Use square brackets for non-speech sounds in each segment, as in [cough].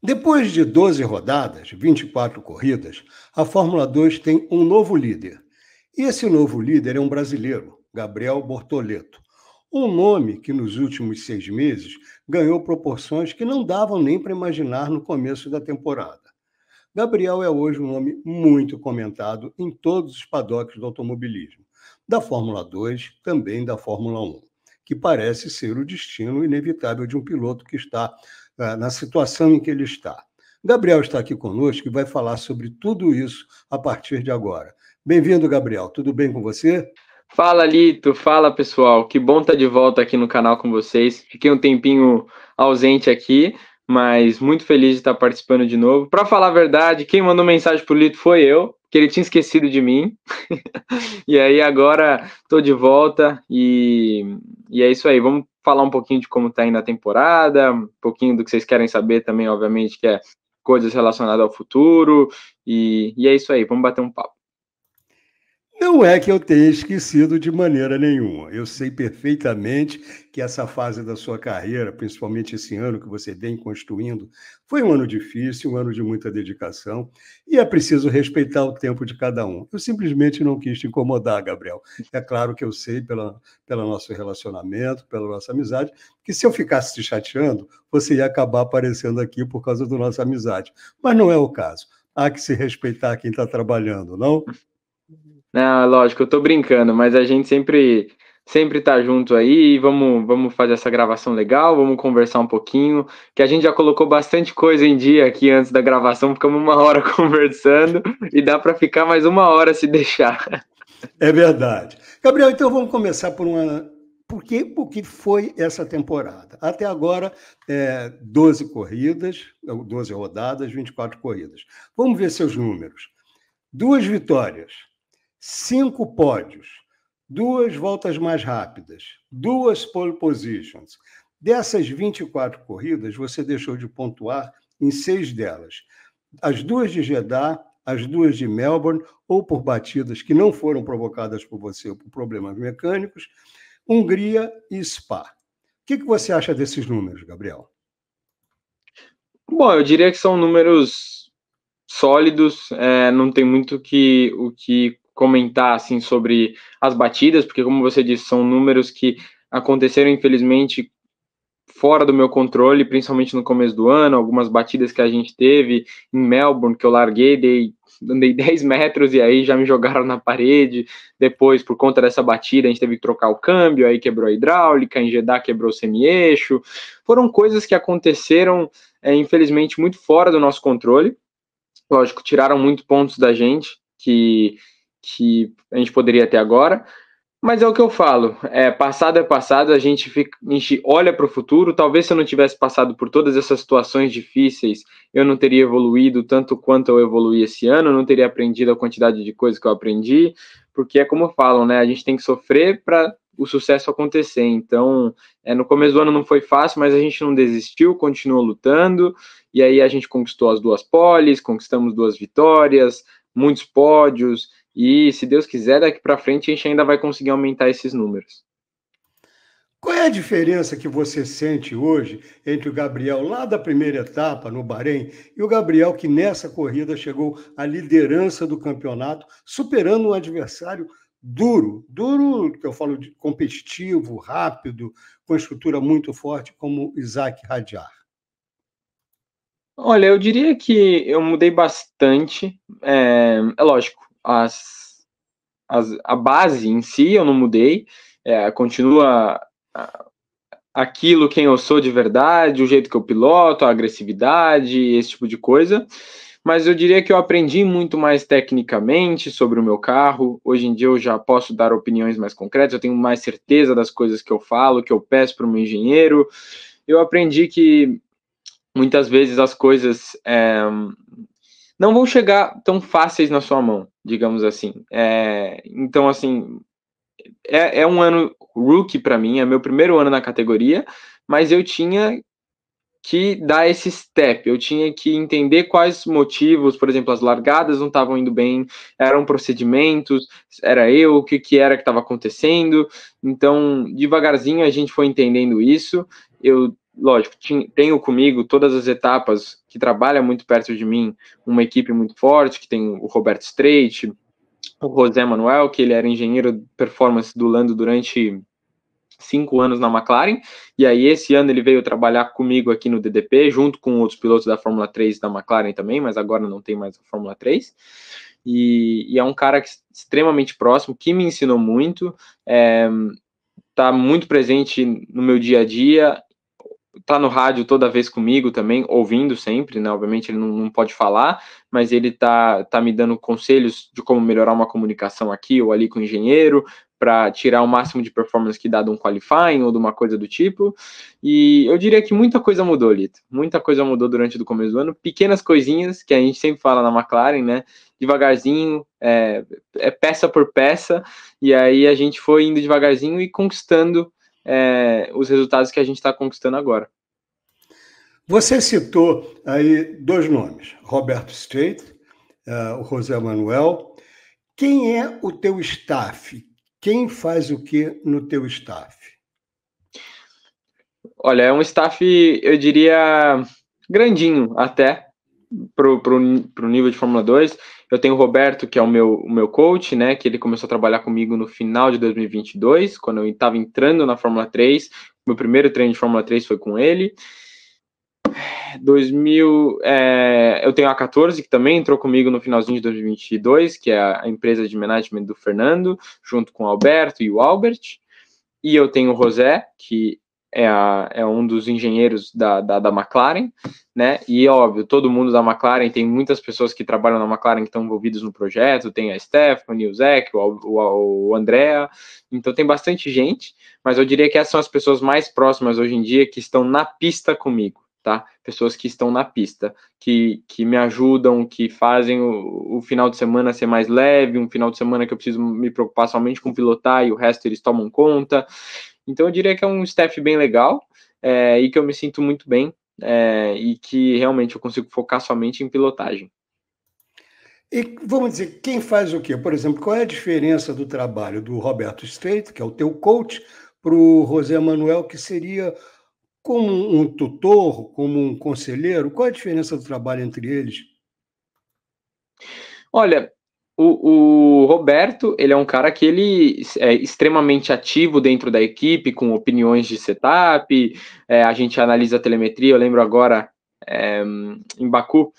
Depois de 12 rodadas, 24 corridas, a Fórmula 2 tem um novo líder. E esse novo líder é um brasileiro, Gabriel Bortoleto. Um nome que nos últimos seis meses ganhou proporções que não davam nem para imaginar no começo da temporada. Gabriel é hoje um nome muito comentado em todos os paddocks do automobilismo, da Fórmula 2, também da Fórmula 1, que parece ser o destino inevitável de um piloto que está ah, na situação em que ele está. Gabriel está aqui conosco e vai falar sobre tudo isso a partir de agora. Bem-vindo, Gabriel. Tudo bem com você? Fala, Lito. Fala, pessoal. Que bom estar de volta aqui no canal com vocês. Fiquei um tempinho ausente aqui, mas muito feliz de estar participando de novo. Para falar a verdade, quem mandou mensagem pro Lito foi eu, que ele tinha esquecido de mim. [laughs] e aí agora estou de volta e, e é isso aí. Vamos falar um pouquinho de como está indo a temporada, um pouquinho do que vocês querem saber também, obviamente, que é coisas relacionadas ao futuro. E, e é isso aí, vamos bater um papo. Não é que eu tenha esquecido de maneira nenhuma. Eu sei perfeitamente que essa fase da sua carreira, principalmente esse ano que você vem construindo, foi um ano difícil, um ano de muita dedicação, e é preciso respeitar o tempo de cada um. Eu simplesmente não quis te incomodar, Gabriel. É claro que eu sei, pela, pelo nosso relacionamento, pela nossa amizade, que se eu ficasse te chateando, você ia acabar aparecendo aqui por causa da nossa amizade. Mas não é o caso. Há que se respeitar quem está trabalhando, não? Não, lógico, eu tô brincando, mas a gente sempre sempre tá junto aí, vamos vamos fazer essa gravação legal, vamos conversar um pouquinho, que a gente já colocou bastante coisa em dia aqui antes da gravação, ficamos uma [laughs] hora conversando e dá para ficar mais uma hora se deixar. [laughs] É verdade. Gabriel, então vamos começar por uma por que, por que foi essa temporada? Até agora, é, 12 corridas, 12 rodadas, 24 corridas. Vamos ver seus números. Duas vitórias, cinco pódios, duas voltas mais rápidas, duas pole positions. Dessas 24 corridas, você deixou de pontuar em seis delas. As duas de Jeddah, as duas de Melbourne, ou por batidas que não foram provocadas por você ou por problemas mecânicos, Hungria e Spa. O que, você acha desses números, Gabriel? Bom, eu diria que são números sólidos, é, não tem muito que, o que comentar assim sobre as batidas, porque como você disse, são números que aconteceram infelizmente fora do meu controle, principalmente no começo do ano, algumas batidas que a gente teve em Melbourne, que eu larguei, dei, andei 10 [laughs] metros e aí já me jogaram na parede. Depois, por conta dessa batida, a gente teve que trocar o câmbio, aí quebrou a hidráulica, em Jeddah quebrou o semi-eixo. Foram coisas que aconteceram, é, infelizmente, muito fora do nosso controle. Lógico, tiraram muito pontos da gente, que que a gente poderia ter agora. Mas é o que eu falo, é, passado é passado, a gente, fica, a gente olha para o futuro. Talvez se eu não tivesse passado por todas essas situações difíceis, eu não teria evoluído tanto quanto eu evoluí esse ano, não teria aprendido a quantidade de coisas que eu aprendi, porque é como falam, né? A gente tem que sofrer para o sucesso acontecer. Então, é, no começo do ano não foi fácil, mas a gente não desistiu, continuou lutando, e aí a gente conquistou as duas poles, conquistamos duas vitórias, muitos pódios e se Deus quiser, daqui para frente a gente ainda vai conseguir aumentar esses números. Qual é a diferença que você sente hoje entre o Gabriel lá da primeira etapa no Bahrein e o Gabriel que nessa corrida chegou à liderança do campeonato, superando um adversário duro, duro, que eu falo de competitivo, rápido, com estrutura muito forte como Isaac Radiar. Olha, eu diria que eu mudei bastante. É, é lógico, as, as, a base em si eu não mudei, é, continua aquilo quem eu sou de verdade, o jeito que eu piloto, a agressividade, esse tipo de coisa. Mas eu diria que eu aprendi muito mais tecnicamente sobre o meu carro. Hoje em dia eu já posso dar opiniões mais concretas, eu tenho mais certeza das coisas que eu falo, que eu peço para o meu engenheiro. Eu aprendi que muitas vezes as coisas é, não vão chegar tão fáceis na sua mão, digamos assim. É, então, assim, é, é, um ano rookie para mim, é meu primeiro ano na categoria, mas eu tinha que dar esse step, eu tinha que entender quais motivos, por exemplo, as largadas não estavam indo bem, eram procedimentos, era eu, o que, que era que estava acontecendo. Então, devagarzinho a gente foi entendendo isso. Eu lógico, tenho comigo todas as etapas que trabalha muito perto de mim, uma equipe muito forte, que tem o Roberto Strait, o José Manuel, que ele era engenheiro de performance do Lando durante cinco anos na McLaren, e aí esse ano ele veio trabalhar comigo aqui no DDP, junto com outros pilotos da Fórmula 3 da McLaren também, mas agora não tem mais a Fórmula 3, e, e é um cara extremamente próximo, que me ensinou muito, é, tá muito presente no meu dia a dia, tá no rádio toda vez comigo também, ouvindo sempre, né? Obviamente ele não, não pode falar, mas ele tá, tá me dando conselhos de como melhorar uma comunicação aqui ou ali com o engenheiro, para tirar o máximo de performance que dá de um qualifying ou de uma coisa do tipo. E eu diria que muita coisa mudou, Lito. Muita coisa mudou durante o começo do ano. Pequenas coisinhas que a gente sempre fala na McLaren, né? Devagarzinho, é, é peça por peça. E aí a gente foi indo devagarzinho e conquistando é, os resultados que a gente está conquistando agora. Você citou aí dois nomes, Roberto Strait, é, o José Manuel. Quem é o teu staff? Quem faz o que no teu staff? Olha, é um staff, eu diria, grandinho até, para o nível de Fórmula 2. Eu tenho o Roberto, que é o meu, o meu coach, né? Que ele começou a trabalhar comigo no final de 2022, quando eu estava entrando na Fórmula 3. Meu primeiro treino de Fórmula 3 foi com ele. 2000, é, eu tenho a 14, que também entrou comigo no finalzinho de 2022, que é a empresa de management do Fernando, junto com o Alberto e o Albert. E eu tenho o José, que é, a, é um dos engenheiros da, da, da, McLaren, né? E óbvio, todo mundo da McLaren, tem muitas pessoas que trabalham na McLaren que estão envolvidas no projeto, tem a Stephanie, o Zeke, o, o, o Andrea, então tem bastante gente, mas eu diria que essas são as pessoas mais próximas hoje em dia que estão na pista comigo tá? Pessoas que estão na pista, que, que me ajudam, que fazem o, o, final de semana ser mais leve, um final de semana que eu preciso me preocupar somente com pilotar e o resto eles tomam conta. Então eu diria que é um staff bem legal é, e que eu me sinto muito bem é, e que realmente eu consigo focar somente em pilotagem. E vamos dizer, quem faz o quê? Por exemplo, qual é a diferença do trabalho do Roberto Estreito, que é o teu coach, para o José Manuel, que seria como um tutor, como um conselheiro, qual é a diferença do trabalho entre eles? Olha, o, o, Roberto, ele é um cara que ele é extremamente ativo dentro da equipe, com opiniões de setup, é, a gente analisa a telemetria, eu lembro agora é, em Baku,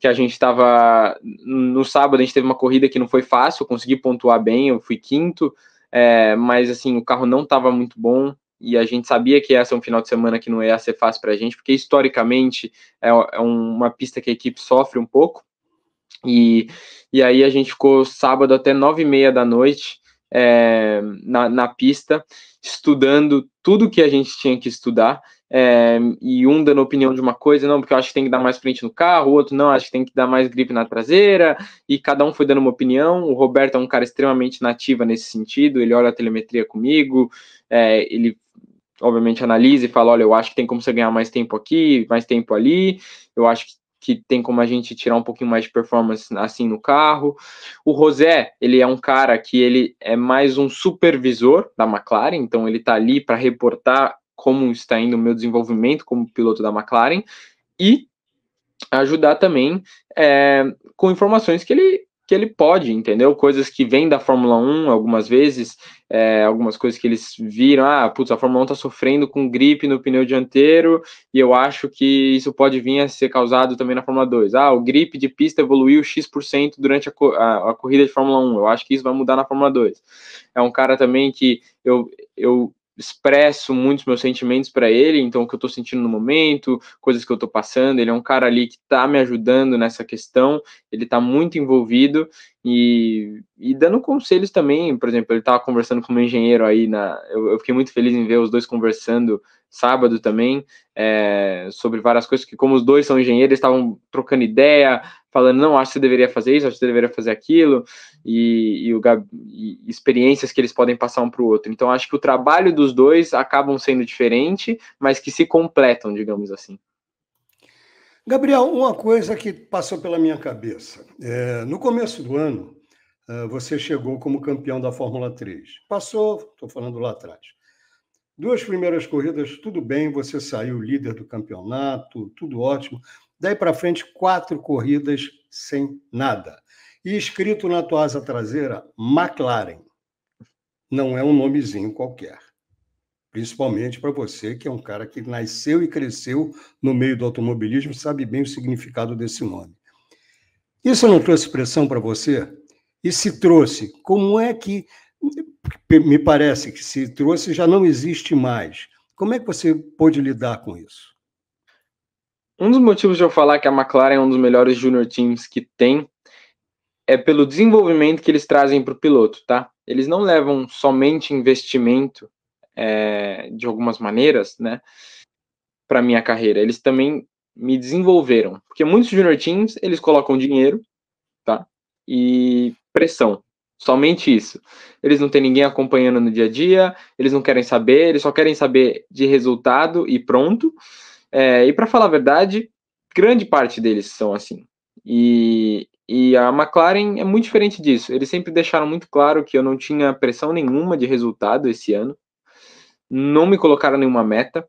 que a gente estava, no sábado a gente teve uma corrida que não foi fácil, eu consegui pontuar bem, eu fui quinto, é, mas assim, o carro não estava muito bom, e a gente sabia que essa é um final de semana que não ia ser fácil para a gente, porque historicamente é, é uma pista que a equipe sofre um pouco. E, e aí a gente ficou sábado até nove e meia da noite é, na, na pista, estudando tudo que a gente tinha que estudar. É, e um dando opinião de uma coisa, não, porque eu acho que tem que dar mais frente no carro, o outro não, acho que tem que dar mais gripe na traseira, e cada um foi dando uma opinião. O Roberto é um cara extremamente nativa nesse sentido, ele olha a telemetria comigo, é, ele obviamente, analisa e fala: olha, eu acho que tem como você ganhar mais tempo aqui, mais tempo ali, eu acho que que tem como a gente tirar um pouquinho mais de performance assim no carro. O Rosé, ele é um cara que ele é mais um supervisor da McLaren, então ele tá ali para reportar como está indo o meu desenvolvimento como piloto da McLaren e ajudar também é, com informações que ele que ele pode, entendeu? Coisas que vêm da Fórmula 1 algumas vezes, é, algumas coisas que eles viram, ah, putz, a Fórmula 1 tá sofrendo com gripe no pneu dianteiro, e eu acho que isso pode vir a ser causado também na Fórmula 2. Ah, o gripe de pista evoluiu X% durante a, a, a corrida de Fórmula 1, eu acho que isso vai mudar na Fórmula 2. É um cara também que eu, eu expresso muitos meus sentimentos para ele, então o que eu estou sentindo no momento, coisas que eu estou passando, ele é um cara ali que está me ajudando nessa questão, ele está muito envolvido e, e dando conselhos também, por exemplo, ele estava conversando com um engenheiro aí na, eu, eu, fiquei muito feliz em ver os dois conversando sábado também, é, sobre várias coisas, que como os dois são engenheiros, estavam trocando ideia, falando, não, acho que você deveria fazer isso, acho que você deveria fazer aquilo, e, e, o, e experiências que eles podem passar um para o outro. Então, acho que o trabalho dos dois acabam sendo diferente, mas que se completam, digamos assim. Gabriel, uma coisa que passou pela minha cabeça. É, no começo do ano, é, você chegou como campeão da Fórmula 3. Passou, estou falando lá atrás Duas primeiras corridas, tudo bem, você saiu líder do campeonato, tudo ótimo. Daí para frente, quatro corridas sem nada. E escrito na tua asa traseira, McLaren. Não é um nomezinho qualquer. Principalmente para você, que é um cara que nasceu e cresceu no meio do automobilismo, sabe bem o significado desse nome. Isso não trouxe pressão para você? E se trouxe, como é que me parece que se trouxe já não existe mais. Como é que você pôde lidar com isso? Um dos motivos de eu falar que a McLaren é um dos melhores junior teams que tem é pelo desenvolvimento que eles trazem para o piloto, tá? Eles não levam somente investimento é, de algumas maneiras, né? Para minha carreira, eles também me desenvolveram, porque muitos junior teams eles colocam dinheiro, tá? E pressão. Somente isso. Eles não têm ninguém acompanhando no dia a dia, eles não querem saber, eles só querem saber de resultado e pronto. É, e para falar a verdade, grande parte deles são assim. E, e a McLaren é muito diferente disso. Eles sempre deixaram muito claro que eu não tinha pressão nenhuma de resultado esse ano. Não me colocaram nenhuma meta.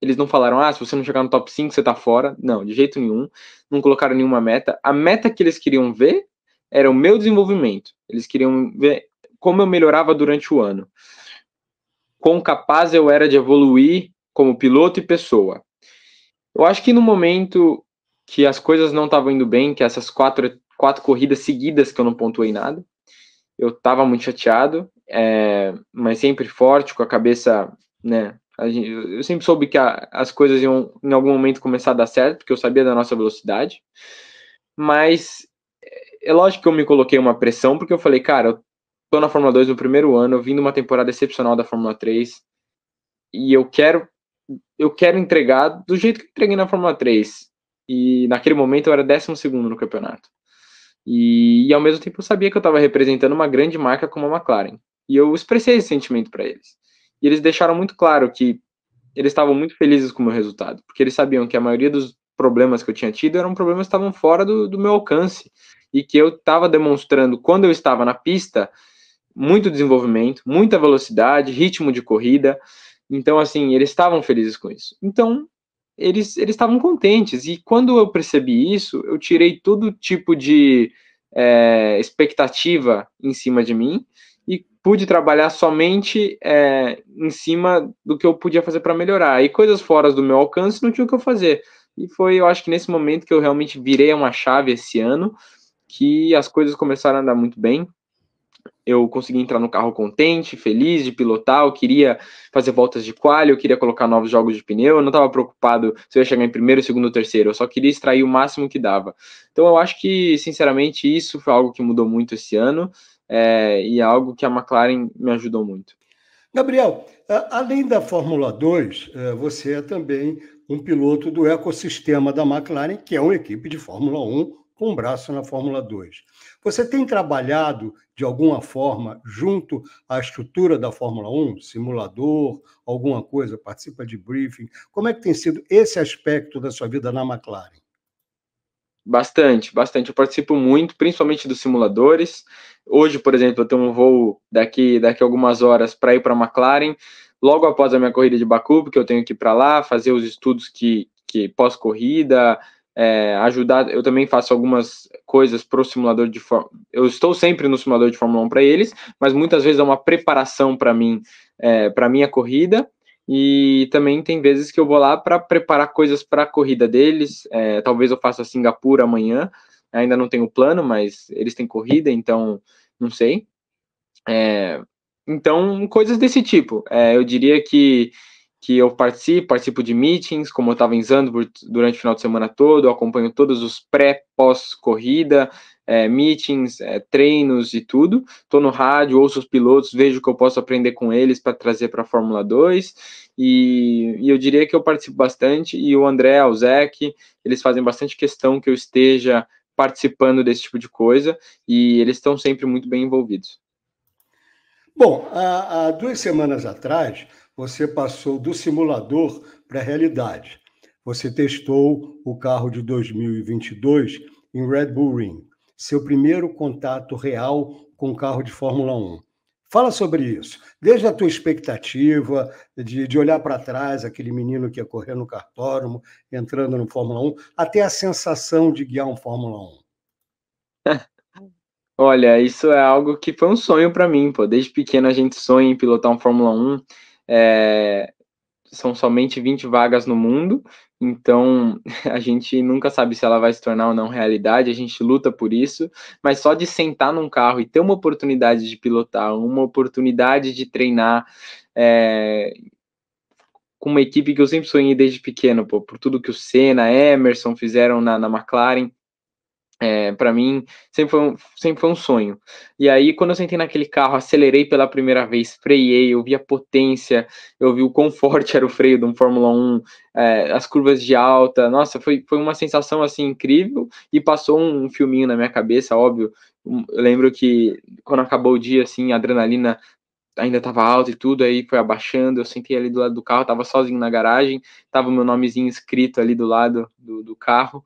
Eles não falaram, ah, se você não chegar no top 5, você tá fora. Não, de jeito nenhum. Não colocaram nenhuma meta. A meta que eles queriam ver era o meu desenvolvimento. Eles queriam ver como eu melhorava durante o ano. Quão capaz eu era de evoluir como piloto e pessoa. Eu acho que no momento que as coisas não estavam indo bem, que essas quatro, quatro corridas seguidas que eu não pontuei nada, eu estava muito chateado, é, mas sempre forte, com a cabeça, né? A gente, eu sempre soube que a, as coisas iam em algum momento começar a dar certo, porque eu sabia da nossa velocidade, mas é lógico que eu me coloquei uma pressão, porque eu falei, cara, eu tô na Fórmula 2 no primeiro ano, eu vim de uma temporada excepcional da Fórmula 3, e eu quero eu quero entregar do jeito que eu entreguei na Fórmula 3. E naquele momento eu era décimo segundo no campeonato. E, e, ao mesmo tempo eu sabia que eu estava representando uma grande marca como a McLaren. E eu expressei esse sentimento para eles. E eles deixaram muito claro que eles estavam muito felizes com o meu resultado, porque eles sabiam que a maioria dos problemas que eu tinha tido eram problemas que estavam fora do, do meu alcance e que eu estava demonstrando quando eu estava na pista muito desenvolvimento, muita velocidade, ritmo de corrida. Então, assim, eles estavam felizes com isso. Então, eles eles estavam contentes. E quando eu percebi isso, eu tirei todo tipo de é, expectativa em cima de mim e pude trabalhar somente é, em cima do que eu podia fazer para melhorar. E coisas fora do meu alcance não tinha o que eu fazer. E foi, eu acho que nesse momento que eu realmente virei uma chave esse ano que as coisas começaram a andar muito bem. Eu consegui entrar no carro contente, feliz de pilotar. Eu queria fazer voltas de quali, eu queria colocar novos jogos de pneu. Eu não estava preocupado se eu ia chegar em primeiro, segundo ou terceiro. Eu só queria extrair o máximo que dava. Então, eu acho que, sinceramente, isso foi algo que mudou muito esse ano é, e é algo que a McLaren me ajudou muito. Gabriel, além da Fórmula 2, é, você é também um piloto do ecossistema da McLaren, que é uma equipe de Fórmula 1 com um braço na Fórmula 2. Você tem trabalhado de alguma forma junto à estrutura da Fórmula 1, simulador, alguma coisa, participa de briefing? Como é que tem sido esse aspecto da sua vida na McLaren? Bastante, bastante. Eu participo muito, principalmente dos simuladores. Hoje, por exemplo, eu tenho um voo daqui daqui a algumas horas para ir para a McLaren, logo após a minha corrida de Baku, porque eu tenho que ir para lá fazer os estudos que, que pós-corrida, é, ajudar. Eu também faço algumas coisas para o simulador de Fórmula. Eu estou sempre no simulador de Fórmula 1 para eles, mas muitas vezes é uma preparação para mim, é, para minha corrida. E também tem vezes que eu vou lá para preparar coisas para a corrida deles. É, talvez eu faça Singapura amanhã. Ainda não tenho plano, mas eles têm corrida, então não sei. É, então, coisas desse tipo. É, eu diria que que eu participo, participo de meetings, como eu estava em Zandvoort durante o final de semana todo, eu acompanho todos os pré, pós-corrida, é, meetings, é, treinos e tudo. Estou no rádio, ouço os pilotos, vejo o que eu posso aprender com eles para trazer para a Fórmula 2. E, e, eu diria que eu participo bastante, e o André, o Zec, eles fazem bastante questão que eu esteja participando desse tipo de coisa, e eles estão sempre muito bem envolvidos. Bom, há, há duas semanas atrás, você passou do simulador para a realidade. Você testou o carro de 2022 em Red Bull Ring, seu primeiro contato real com o carro de Fórmula 1. Fala sobre isso. Desde a tua expectativa de, de olhar para trás, aquele menino que ia correr no cartódromo, entrando no Fórmula 1, até a sensação de guiar um Fórmula 1. [laughs] Olha, isso é algo que foi um sonho para mim, pô. Desde pequeno a gente sonha em pilotar um Fórmula 1. É... Eh, são somente 20 vagas no mundo, então [laughs] a gente nunca sabe se ela vai se tornar ou não realidade, a gente luta por isso, mas só de sentar num carro e ter uma oportunidade de pilotar, uma oportunidade de treinar, é com uma equipe que eu sempre sonhei desde pequeno, pô, por tudo que o Senna, Emerson fizeram na, na McLaren. É, para mim, sempre foi, um, sempre foi um sonho. E aí, quando eu sentei naquele carro, acelerei pela primeira vez, freiei, eu vi a potência, eu vi o quão [laughs] forte era o freio de um Fórmula 1, é, as curvas de alta. Nossa, foi, foi uma sensação assim incrível. E passou um, um filminho na minha cabeça, óbvio. Eu lembro que quando acabou o dia, assim, a adrenalina ainda estava alta e tudo, aí foi abaixando, eu sentei ali do lado do carro, estava sozinho na garagem, o meu nomezinho escrito ali do lado do, do carro,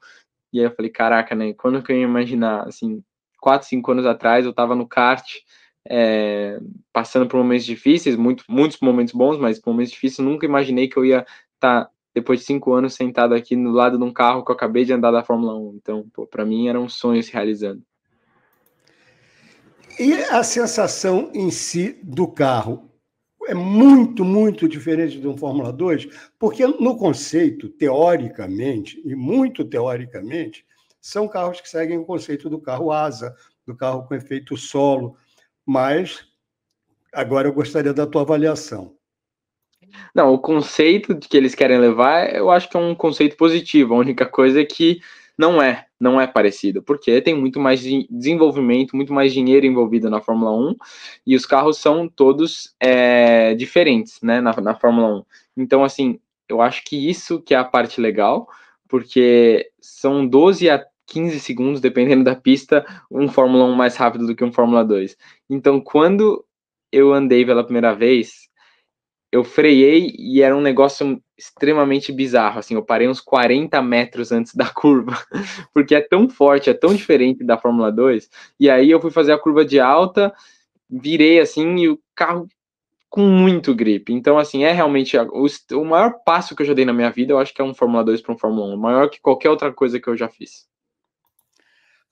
e aí eu falei, caraca, né? Quando que eu ia imaginar, assim, quatro, cinco anos atrás, eu estava no kart, é, passando por momentos difíceis, muito, muitos momentos bons, mas momentos difíceis, nunca imaginei que eu ia estar, tá, depois de cinco anos, sentado aqui no lado de um carro que eu acabei de andar da Fórmula 1. Então, para mim, era um sonho se realizando. E a sensação em si do carro? é muito, muito diferente de um Fórmula 2, porque no conceito, teoricamente, e muito teoricamente, são carros que seguem o conceito do carro asa, do carro com efeito solo. Mas agora eu gostaria da tua avaliação. Não, o conceito que eles querem levar, eu acho que é um conceito positivo. A única coisa é que não é não é parecido, porque tem muito mais desenvolvimento, muito mais dinheiro envolvido na Fórmula 1 e os carros são todos é, diferentes, né, na, na Fórmula 1. Então, assim, eu acho que isso que é a parte legal, porque são 12 a 15 segundos, dependendo da pista, um Fórmula 1 mais rápido do que um Fórmula 2. Então, quando eu andei pela primeira vez, eu freiei e era um negócio extremamente bizarro, assim, eu parei uns 40 metros antes da curva, [laughs] porque é tão forte, é tão diferente da Fórmula 2, e aí eu fui fazer a curva de alta, virei assim, e o carro com muito grip, então assim, é realmente o, o maior passo que eu já dei na minha vida, eu acho que é um Fórmula 2 para um Fórmula 1, maior que qualquer outra coisa que eu já fiz.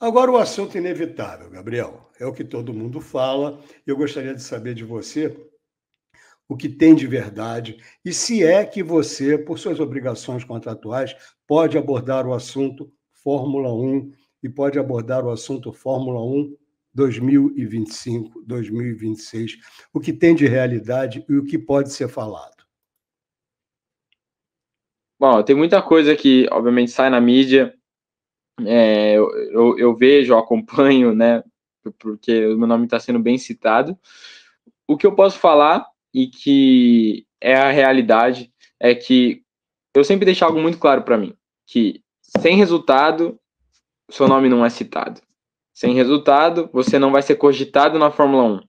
Agora o assunto inevitável, Gabriel, é o que todo mundo fala, eu gostaria de saber de você o que tem de verdade e se é que você, por suas obrigações contratuais, pode abordar o assunto Fórmula 1 e pode abordar o assunto Fórmula 1 2025, 2026, o que tem de realidade e o que pode ser falado. Bom, tem muita coisa que, obviamente, sai na mídia. É, eu, eu, eu vejo, eu acompanho, né? Porque o meu nome está sendo bem citado. O que eu posso falar e que é a realidade é que eu sempre deixo algo muito claro para mim, que sem resultado seu nome não é citado. Sem resultado, você não vai ser cogitado na Fórmula 1.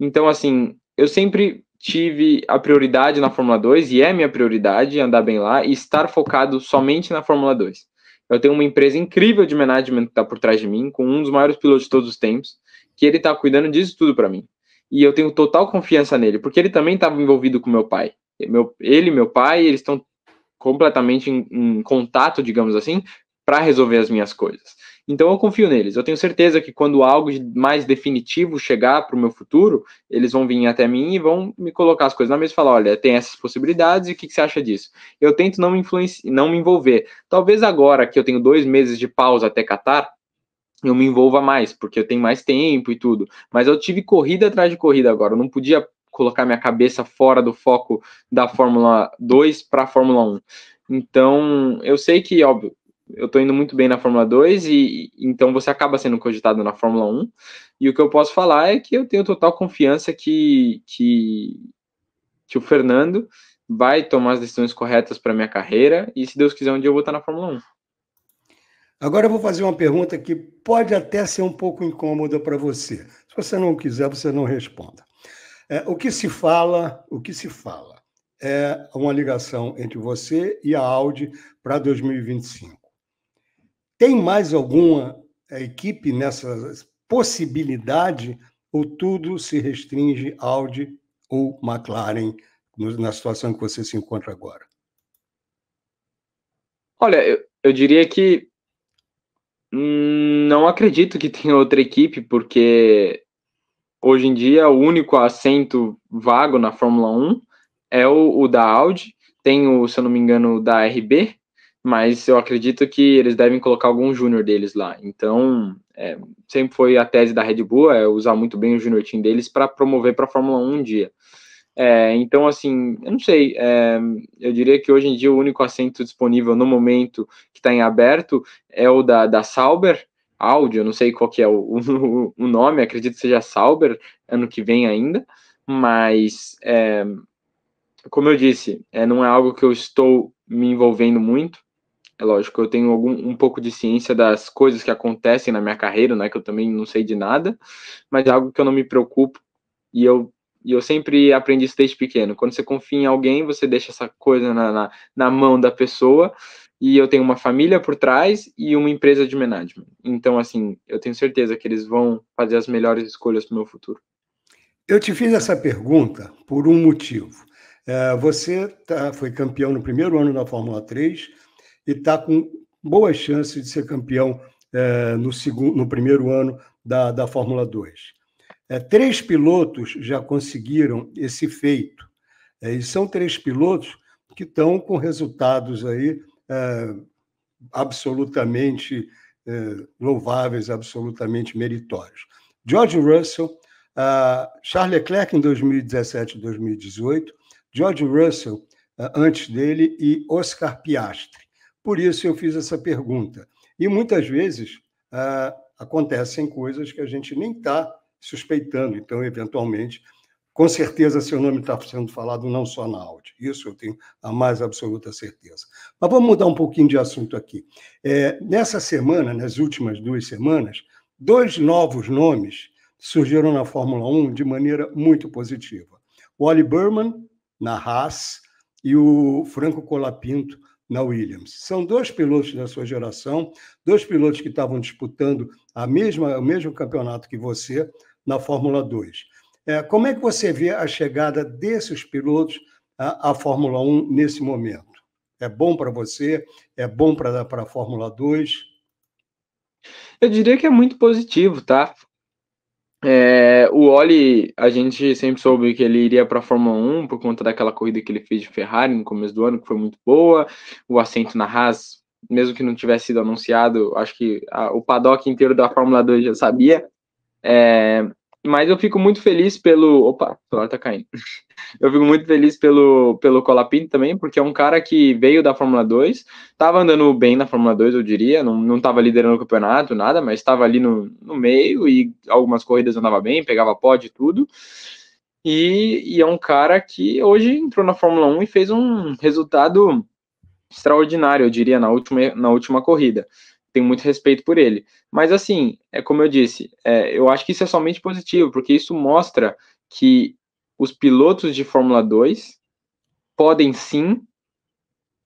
Então, assim, eu sempre tive a prioridade na Fórmula 2 e é minha prioridade andar bem lá e estar focado somente na Fórmula 2. Eu tenho uma empresa incrível de management que está por trás de mim, com um dos maiores pilotos de todos os tempos, que ele está cuidando disso tudo para mim e eu tenho total confiança nele, porque ele também estava envolvido com meu pai. Meu, ele e meu pai, eles estão completamente em, em contato, digamos assim, para resolver as minhas coisas. Então eu confio neles. Eu tenho certeza que quando algo mais definitivo chegar para o meu futuro, eles vão vir até mim e vão me colocar as coisas na mesa e falar: olha, tem essas possibilidades e o que, que, você acha disso? Eu tento não me não me envolver. Talvez agora que eu tenho dois meses de pausa até Catar, eu me envolva mais, porque eu tenho mais tempo e tudo. Mas eu tive corrida atrás de corrida agora, eu não podia colocar minha cabeça fora do foco da Fórmula 2 para a Fórmula 1. Então, eu sei que, óbvio, eu tô indo muito bem na Fórmula 2 e então você acaba sendo cogitado na Fórmula 1. E o que eu posso falar é que eu tenho total confiança que que, que o Fernando vai tomar as decisões corretas para minha carreira e se Deus quiser um dia eu vou estar na Fórmula 1. Agora eu vou fazer uma pergunta que pode até ser um pouco incômoda para você. Se você não quiser, você não responda. É, o que se fala, o que se fala é uma ligação entre você e a Audi para 2025. Tem mais alguma é, equipe nessa possibilidade ou tudo se restringe Audi ou McLaren na situação que você se encontra agora? Olha, eu, eu diria que Hum, não acredito que tenha outra equipe, porque hoje em dia o único assento vago na Fórmula 1 é o, o da Audi, tem o, se eu não me engano, da RB, mas eu acredito que eles devem colocar algum júnior deles lá. Então, é, sempre foi a tese da Red Bull, é usar muito bem o júnior team deles para promover para a Fórmula 1 um dia. É, então, assim, eu não sei. É, eu diria que hoje em dia o único assento disponível no momento que está em aberto é o da, da Sauber, Audio, não sei qual que é o, [laughs] o, o, nome, acredito que seja Sauber, ano que vem ainda, mas é, como eu disse, é, não é algo que eu estou me envolvendo muito, é lógico, eu tenho algum, um pouco de ciência das coisas que acontecem na minha carreira, né, que eu também não sei de nada, mas é algo que eu não me preocupo, e eu, e eu sempre aprendi isso desde pequeno, quando você confia em alguém, você deixa essa coisa na, na, na mão da pessoa, e eu tenho uma família por trás e uma empresa de management. Então, assim, eu tenho certeza que eles vão fazer as melhores escolhas para o meu futuro. Eu te fiz essa pergunta por um motivo. É, você tá, foi campeão no primeiro ano da Fórmula 3 e está com boas chances de ser campeão é, no, segundo, no primeiro ano da, da Fórmula 2. É, três pilotos já conseguiram esse feito. E são três pilotos que estão com resultados aí ah, absolutamente eh, louváveis, absolutamente meritórios. George Russell, ah, Charles Leclerc em 2017 e 2018, George Russell ah, antes dele e Oscar Piastri. Por isso eu fiz essa pergunta. E muitas vezes acontecem coisas que a gente nem está suspeitando, então, eventualmente, com certeza, seu nome está sendo falado não só na Audi, isso eu tenho a mais absoluta certeza. Mas vamos mudar um pouquinho de assunto aqui. É, nessa semana, nas últimas duas semanas, dois novos nomes surgiram na Fórmula 1 de maneira muito positiva. O Oli Berman, na Haas, e o Franco Colapinto, na Williams. São dois pilotos da sua geração, dois pilotos que estavam disputando a mesma, o mesmo campeonato que você na Fórmula 2. É, como é que você vê a chegada desses pilotos à, à Fórmula 1 nesse momento? É bom para você? É bom para a Fórmula 2? Eu diria que é muito positivo, tá? É, o Oli, a gente sempre soube que ele iria para a Fórmula 1 por conta daquela corrida que ele fez de Ferrari no começo do ano, que foi muito boa. O assento na Haas, mesmo que não tivesse sido anunciado, acho que a, o paddock inteiro da Fórmula 2 já sabia. É, mas eu fico muito feliz pelo. Opa, o celular tá caindo. [laughs] Eu fico muito feliz pelo, pelo Colapinto também, porque é um cara que veio da Fórmula 2, tava andando bem na Fórmula 2, eu diria, não, não tava liderando o campeonato, nada, mas estava ali no, no meio e algumas corridas andava bem, pegava pod e tudo. E, e é um cara que hoje entrou na Fórmula 1 e fez um resultado extraordinário, eu diria, na última, na última corrida tenho muito respeito por ele. Mas assim, é como eu disse, é, eu acho que isso é somente positivo, porque isso mostra que os pilotos de Fórmula 2 podem sim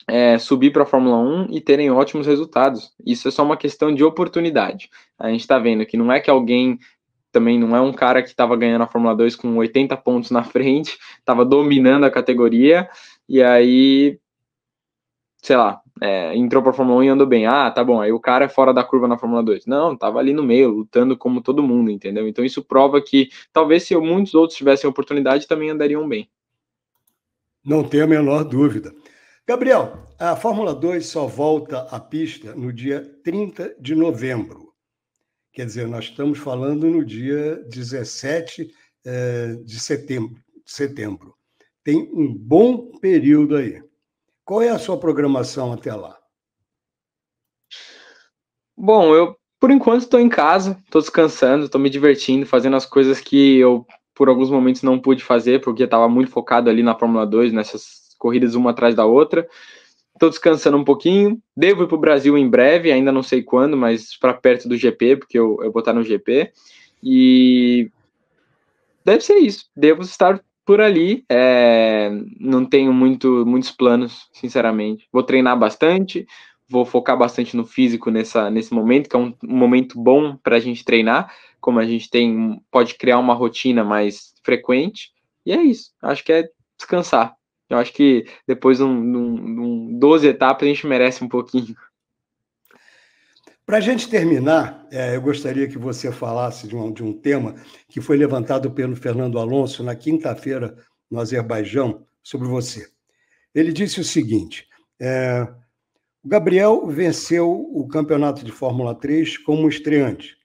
é, subir para a Fórmula 1 e terem ótimos resultados. Isso é só uma questão de oportunidade. A gente está vendo que não é que alguém também não é um cara que estava ganhando a Fórmula 2 com 80 pontos na [laughs] frente, estava dominando a categoria, e aí, sei lá, é, entrou para a Fórmula 1 e andou bem. Ah, tá bom, aí o cara é fora da curva na Fórmula 2. Não, tava ali no meio, lutando como todo mundo, entendeu? Então isso prova que talvez se muitos outros tivessem oportunidade, também andariam bem. Não tenho a menor dúvida. Gabriel, a Fórmula 2 só volta à pista no dia 30 de novembro. Quer dizer, nós estamos falando no dia 17 eh, de setembro. setembro. Tem um bom período aí. Qual é a sua programação até lá? Bom, eu por enquanto estou em casa, estou descansando, estou me divertindo, fazendo as coisas que eu por alguns momentos não pude fazer porque estava muito focado ali na Fórmula 2, nessas corridas uma atrás da outra. Estou descansando um pouquinho. Devo ir para o Brasil em breve, ainda não sei quando, mas para perto do GP, porque eu, eu vou estar tá no GP. E deve ser isso. Devo estar por ali. É, não tenho muito, muitos planos, sinceramente. Vou treinar bastante, vou focar bastante no físico nessa, nesse momento, que é um, um momento bom para a gente treinar, como a gente tem, pode criar uma rotina mais frequente. E é isso. Acho que é descansar. Eu acho que depois de um, um, um 12 etapas a gente merece um pouquinho. Para a gente terminar, é, eu gostaria que você falasse de um, de um tema que foi levantado pelo Fernando Alonso na quinta-feira no Azerbaijão sobre você. Ele disse o seguinte: é, Gabriel venceu o campeonato de Fórmula 3 como estreante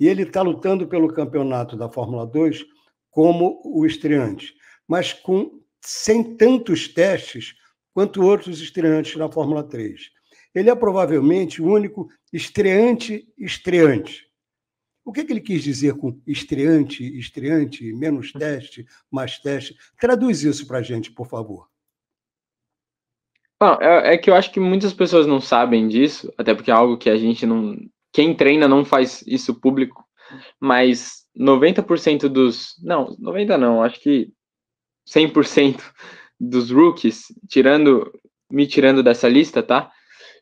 e ele está lutando pelo campeonato da Fórmula 2 como o estreante, mas com sem tantos testes quanto outros estreantes na Fórmula 3. Ele é provavelmente o único estreante estreante. O que, que ele quis dizer com estreante, estreante, menos teste, mais teste? Traduz isso para a gente, por favor. Bom, é, é, que eu acho que muitas pessoas não sabem disso, até porque é algo que a gente não. Quem treina não faz isso público, mas 90% dos. Não, 90% não, acho que 100% dos rookies, tirando, me tirando dessa lista, tá?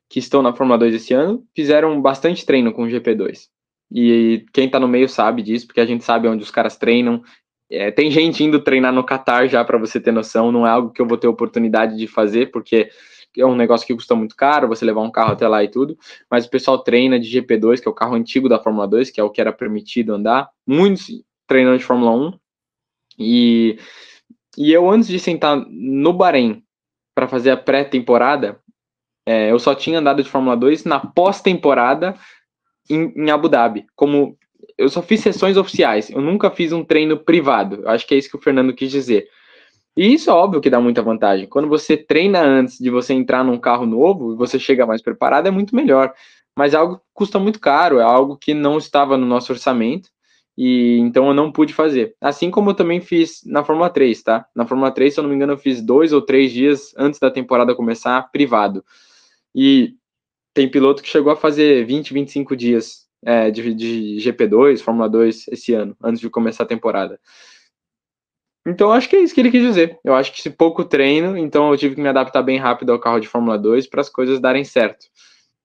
que estão na Fórmula 2 esse ano fizeram bastante treino com o GP2. E quem está no meio sabe disso, porque a gente sabe onde os caras treinam. É, tem gente indo treinar no Qatar já, para você ter noção. Não é algo que eu vou ter oportunidade de fazer, porque é um negócio que custa muito caro, você levar um carro até lá e tudo, mas o pessoal treina de GP2, que é o carro antigo da Fórmula 2, que é o que era permitido andar, muitos treinando de Fórmula 1, e, e eu antes de sentar no Bahrein para fazer a pré-temporada, é, eu só tinha andado de Fórmula 2 na pós-temporada em, em, Abu Dhabi. Como eu só fiz sessões oficiais, eu nunca fiz um treino privado. Eu acho que é isso que o Fernando quis dizer. E isso é óbvio que dá muita vantagem. Quando você treina antes de você entrar num carro novo e você chega mais preparado, é muito melhor. Mas é algo que custa muito caro, é algo que não estava no nosso orçamento e então eu não pude fazer. Assim como eu também fiz na Fórmula 3, tá? Na Fórmula 3, se eu não me engano, eu fiz dois ou três dias antes da temporada começar, privado. E tem piloto que chegou a fazer 20, 25 dias é, de, de GP2, Fórmula 2 esse ano, antes de começar a temporada. Então acho que é isso que ele quis dizer. Eu acho que se pouco treino, então eu tive que me adaptar bem rápido ao carro de Fórmula 2 para as coisas darem certo.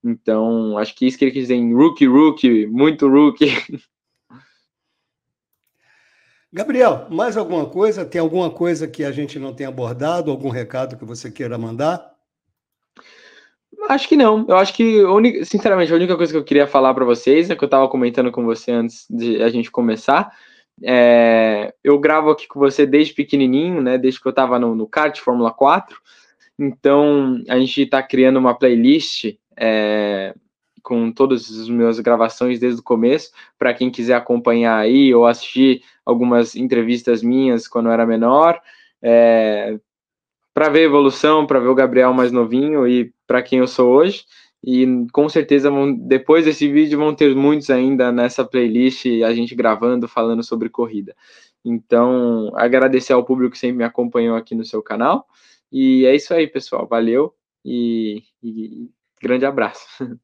Então, acho que é isso que ele quis dizer em rookie, rookie, muito rookie. [laughs] Gabriel, mais alguma coisa? Tem alguma coisa que a gente não tem abordado? Algum recado que você queira mandar? Acho que não. Eu acho que, sinceramente, a única coisa que eu queria falar para vocês é que eu estava comentando com você antes de a gente começar. É, eu gravo aqui com você desde pequenininho, né? Desde que eu estava no, no kart Fórmula 4. Então, a gente está criando uma playlist é, com todas as minhas gravações desde o começo, para quem quiser acompanhar aí ou assistir algumas entrevistas minhas quando eu era menor, é, para ver a evolução, para ver o Gabriel mais novinho e para quem eu sou hoje. E com certeza vão, depois desse vídeo vão ter muitos ainda nessa playlist a gente gravando, falando sobre corrida. Então, agradecer ao público que sempre me acompanhou aqui no seu canal. E é isso aí, pessoal. Valeu e, e grande abraço. [laughs]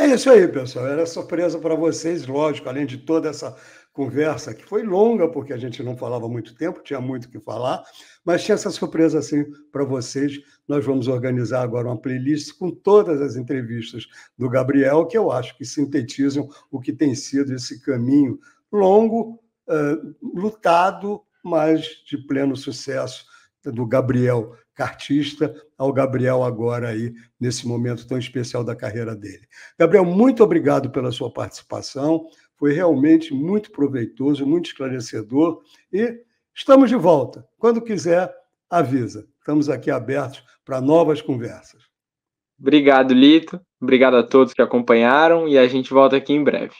É isso aí, pessoal. Era surpresa para vocês, lógico, além de toda essa conversa, que foi longa, porque a gente não falava muito tempo, tinha muito que falar, mas tinha essa surpresa assim para vocês. Nós vamos organizar agora uma playlist com todas as entrevistas do Gabriel, que eu acho que sintetizam o que tem sido esse caminho longo, uh, lutado, mas de pleno sucesso do Gabriel cartista ao Gabriel agora aí nesse momento tão especial da carreira dele. Gabriel, muito obrigado pela sua participação. Foi realmente muito proveitoso, muito esclarecedor e estamos de volta. Quando quiser, avisa. Estamos aqui abertos para novas conversas. Obrigado, Lito. Obrigado a todos que acompanharam e a gente volta aqui em breve.